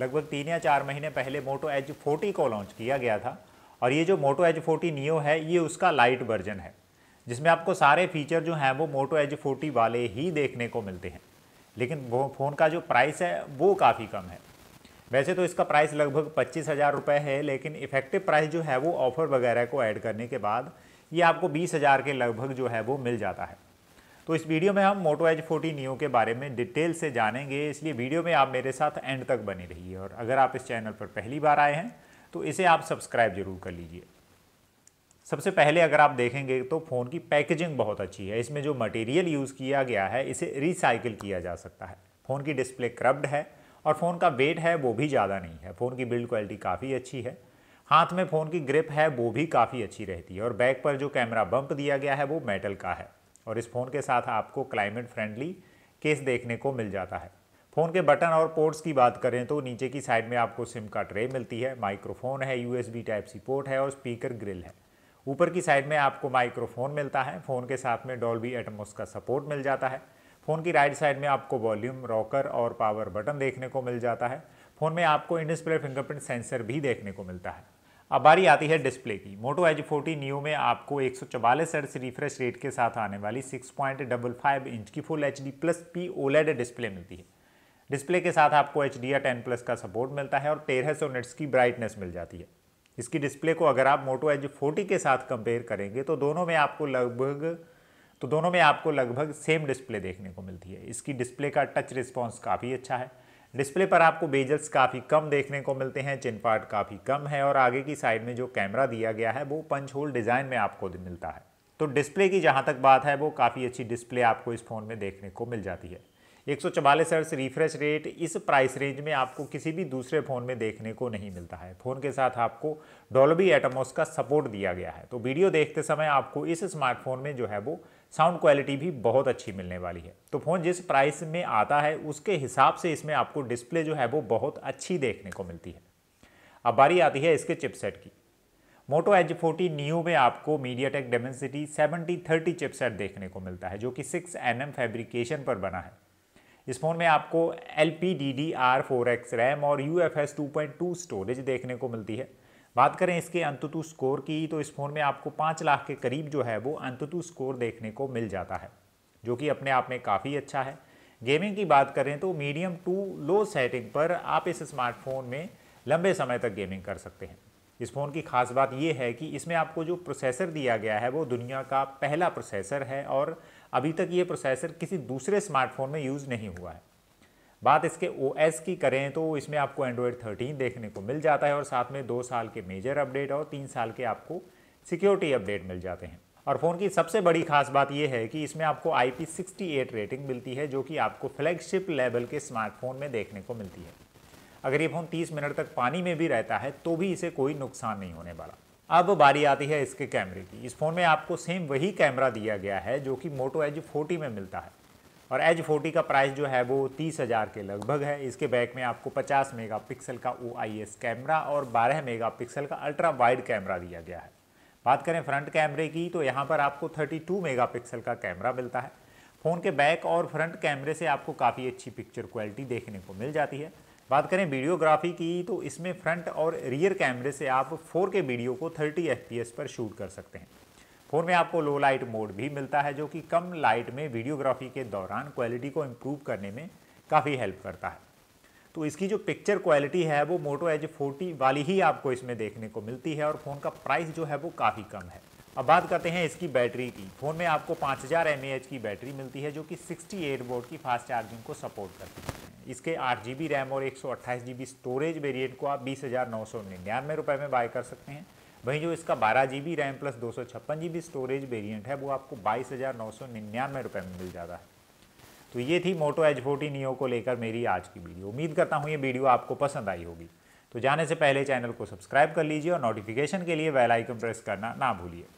लगभग तीन या चार महीने पहले मोटो एच फोर्टी को लॉन्च किया गया था और ये जो मोटो एच फोर्टी नियो है ये उसका लाइट वर्जन है जिसमें आपको सारे फीचर जो हैं वो मोटो एच फोर्टी वाले ही देखने को मिलते हैं लेकिन वो फ़ोन का जो प्राइस है वो काफ़ी कम है वैसे तो इसका प्राइस लगभग पच्चीस हज़ार रुपये है लेकिन इफ़ेक्टिव प्राइस जो है वो ऑफ़र वगैरह को ऐड करने के बाद ये आपको बीस हज़ार के लगभग जो है वो मिल जाता है तो इस वीडियो में हम मोटो एच फोर्टी नियो के बारे में डिटेल से जानेंगे इसलिए वीडियो में आप मेरे साथ एंड तक बने रहिए और अगर आप इस चैनल पर पहली बार आए हैं तो इसे आप सब्सक्राइब जरूर कर लीजिए सबसे पहले अगर आप देखेंगे तो फ़ोन की पैकेजिंग बहुत अच्छी है इसमें जो मटेरियल यूज़ किया गया है इसे रिसाइकिल किया जा सकता है फ़ोन की डिस्प्ले क्रब्ड है और फ़ोन का वेट है वो भी ज़्यादा नहीं है फ़ोन की बिल्ड क्वालिटी काफ़ी अच्छी है हाथ में फ़ोन की ग्रिप है वो भी काफ़ी अच्छी रहती है और बैक पर जो कैमरा बम्प दिया गया है वो मेटल का है और इस फ़ोन के साथ आपको क्लाइमेट फ्रेंडली केस देखने को मिल जाता है फ़ोन के बटन और पोर्ट्स की बात करें तो नीचे की साइड में आपको सिम का ट्रे मिलती है माइक्रोफोन है यू टाइप सी पोर्ट है और स्पीकर ग्रिल है ऊपर की साइड में आपको माइक्रोफोन मिलता है फ़ोन के साथ में डॉल्बी एटमोस का सपोर्ट मिल जाता है फ़ोन की राइट साइड में आपको वॉल्यूम रॉकर और पावर बटन देखने को मिल जाता है फ़ोन में आपको इंडिस्प्ले फिंगरप्रिंट सेंसर भी देखने को मिलता है अब बारी आती है डिस्प्ले की मोटो एच फोर्टी न्यू में आपको एक सौ रिफ्रेश रेट के साथ आने वाली 6.55 इंच की full H D plus P OLED display मिलती है डिस्प्ले के साथ आपको एच डी या टेन प्लस का सपोर्ट मिलता है और तेरह सौ निट्स की ब्राइटनेस मिल जाती है इसकी डिस्प्ले को अगर आप मोटो एच फोर्टी के साथ कंपेयर करेंगे तो दोनों में आपको लगभग तो दोनों में आपको लगभग सेम डिस्प्ले देखने को मिलती है इसकी डिस्प्ले का टच रिस्पॉन्स काफ़ी अच्छा है डिस्प्ले पर आपको बेजल्स काफ़ी कम देखने को मिलते हैं चिन पार्ट काफ़ी कम है और आगे की साइड में जो कैमरा दिया गया है वो पंच होल डिज़ाइन में आपको मिलता है तो डिस्प्ले की जहाँ तक बात है वो काफ़ी अच्छी डिस्प्ले आपको इस फ़ोन में देखने को मिल जाती है एक सौ रिफ्रेश रेट इस प्राइस रेंज में आपको किसी भी दूसरे फ़ोन में देखने को नहीं मिलता है फ़ोन के साथ आपको डॉलबी एटमोस का सपोर्ट दिया गया है तो वीडियो देखते समय आपको इस स्मार्टफोन में जो है वो साउंड क्वालिटी भी बहुत अच्छी मिलने वाली है तो फ़ोन जिस प्राइस में आता है उसके हिसाब से इसमें आपको डिस्प्ले जो है वो बहुत अच्छी देखने को मिलती है अब बारी आती है इसके चिपसेट की मोटो एच फोर्टी न्यू में आपको MediaTek Dimensity seventy thirty chipset देखने को मिलता है जो कि सिक्स एन एम फेब्रिकेशन पर बना है इस फ़ोन में आपको L P D D R four X RAM और U F S two point two storage देखने को मिलती है बात करें इसके अंततु स्कोर की तो इस फ़ोन में आपको पाँच लाख के करीब जो है वो अंततु स्कोर देखने को मिल जाता है जो कि अपने आप में काफ़ी अच्छा है गेमिंग की बात करें तो मीडियम टू लो सेटिंग पर आप इस स्मार्टफोन में लंबे समय तक गेमिंग कर सकते हैं इस फ़ोन की खास बात यह है कि इसमें आपको जो प्रोसेसर दिया गया है वो दुनिया का पहला प्रोसेसर है और अभी तक ये प्रोसेसर किसी दूसरे स्मार्टफोन में यूज़ नहीं हुआ है बात इसके ओ की करें तो इसमें आपको एंड्रॉयड थर्टीन देखने को मिल जाता है और साथ में दो साल के मेजर अपडेट और तीन साल के आपको सिक्योरिटी अपडेट मिल जाते हैं और फ़ोन की सबसे बड़ी खास बात यह है कि इसमें आपको IP68 रेटिंग मिलती है जो कि आपको फ्लैगशिप लेवल के स्मार्टफोन में देखने को मिलती है अगर ये फ़ोन 30 मिनट तक पानी में भी रहता है तो भी इसे कोई नुकसान नहीं होने वाला अब बारी आती है इसके कैमरे की इस फ़ोन में आपको सेम वही कैमरा दिया गया है जो कि मोटो एज फोर्टी में मिलता है और एच फोर्टी का प्राइस जो है वो तीस हज़ार के लगभग है इसके बैक में आपको पचास मेगापिक्सल का ओ कैमरा और बारह मेगापिक्सल का अल्ट्रा वाइड कैमरा दिया गया है बात करें फ्रंट कैमरे की तो यहाँ पर आपको 32 मेगापिक्सल का कैमरा मिलता है फ़ोन के बैक और फ्रंट कैमरे से आपको काफ़ी अच्छी पिक्चर क्वालिटी देखने को मिल जाती है बात करें वीडियोग्राफी की तो इसमें फ्रंट और रियर कैमरे से आप फोर वीडियो को थर्टी एफ पर शूट कर सकते हैं फ़ोन में आपको लो लाइट मोड भी मिलता है जो कि कम लाइट में वीडियोग्राफी के दौरान क्वालिटी को इम्प्रूव करने में काफ़ी हेल्प करता है तो इसकी जो पिक्चर क्वालिटी है वो मोटो एज फोर्टी वाली ही आपको इसमें देखने को मिलती है और फ़ोन का प्राइस जो है वो काफ़ी कम है अब बात करते हैं इसकी बैटरी की फ़ोन में आपको 5000 हज़ार की बैटरी मिलती है जो कि 68 एट वोट की फास्ट चार्जिंग को सपोर्ट करती है इसके आठ जी रैम और एक सौ स्टोरेज वेरिएंट को आप बीस हज़ार में बाय कर सकते हैं वहीं जो इसका बारह जी बी रैम प्लस दो सौ छप्पन जी बी स्टोरेज वेरियंट है वो आपको बाईस हज़ार नौ सौ निन्यानवे रुपये में मिल जाता है तो ये थी मोटो एच फोर्टी नियो को लेकर मेरी आज की वीडियो उम्मीद करता हूँ ये वीडियो आपको पसंद आई होगी तो जाने से पहले चैनल को सब्सक्राइब कर लीजिए और नोटिफिकेशन के लिए बेल आइकन प्रेस करना ना भूलिए